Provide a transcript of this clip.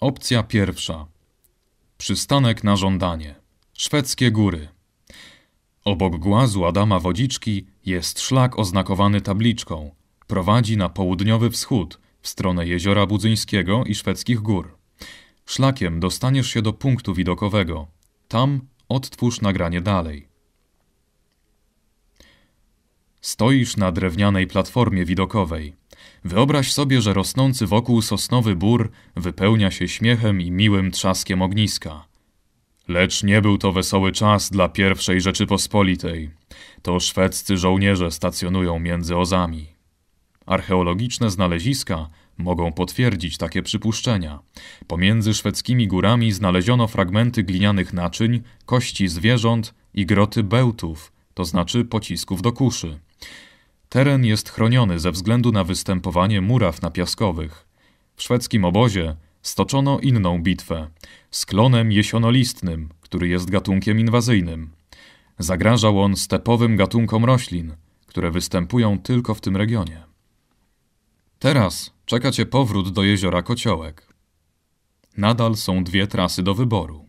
Opcja pierwsza. Przystanek na żądanie. Szwedzkie góry. Obok głazu Adama Wodziczki jest szlak oznakowany tabliczką. Prowadzi na południowy wschód, w stronę jeziora Budzyńskiego i szwedzkich gór. Szlakiem dostaniesz się do punktu widokowego. Tam odtwórz nagranie dalej. Stoisz na drewnianej platformie widokowej. Wyobraź sobie, że rosnący wokół sosnowy bór wypełnia się śmiechem i miłym trzaskiem ogniska. Lecz nie był to wesoły czas dla pierwszej Rzeczypospolitej. To szwedzcy żołnierze stacjonują między ozami. Archeologiczne znaleziska mogą potwierdzić takie przypuszczenia. Pomiędzy szwedzkimi górami znaleziono fragmenty glinianych naczyń, kości zwierząt i groty bełtów, to znaczy pocisków do kuszy. Teren jest chroniony ze względu na występowanie muraw napiaskowych. W szwedzkim obozie stoczono inną bitwę z klonem jesionolistnym, który jest gatunkiem inwazyjnym. Zagrażał on stepowym gatunkom roślin, które występują tylko w tym regionie. Teraz czeka cię powrót do jeziora Kociołek. Nadal są dwie trasy do wyboru.